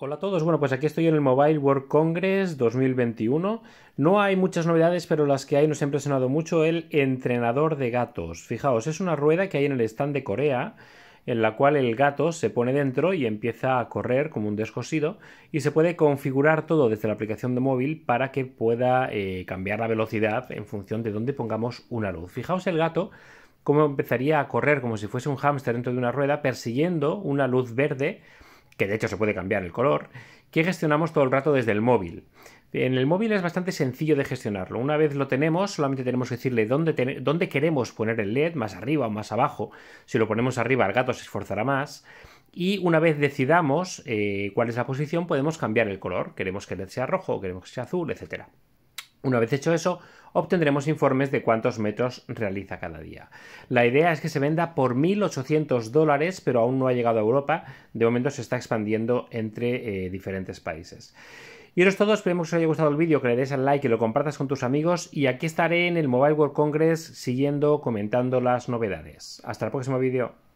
Hola a todos, bueno pues aquí estoy en el Mobile World Congress 2021. No hay muchas novedades, pero las que hay nos ha impresionado mucho el entrenador de gatos. Fijaos, es una rueda que hay en el stand de Corea en la cual el gato se pone dentro y empieza a correr como un descosido y se puede configurar todo desde la aplicación de móvil para que pueda eh, cambiar la velocidad en función de dónde pongamos una luz. Fijaos el gato cómo empezaría a correr como si fuese un hámster dentro de una rueda persiguiendo una luz verde que de hecho se puede cambiar el color, que gestionamos todo el rato desde el móvil. En el móvil es bastante sencillo de gestionarlo. Una vez lo tenemos, solamente tenemos que decirle dónde, dónde queremos poner el LED, más arriba o más abajo. Si lo ponemos arriba, el gato se esforzará más. Y una vez decidamos eh, cuál es la posición, podemos cambiar el color. Queremos que el LED sea rojo, queremos que sea azul, etcétera. Una vez hecho eso, obtendremos informes de cuántos metros realiza cada día. La idea es que se venda por 1.800 dólares, pero aún no ha llegado a Europa. De momento se está expandiendo entre eh, diferentes países. Y eso es todo, esperemos que os haya gustado el vídeo, que le des al like, y lo compartas con tus amigos y aquí estaré en el Mobile World Congress siguiendo comentando las novedades. Hasta el próximo vídeo.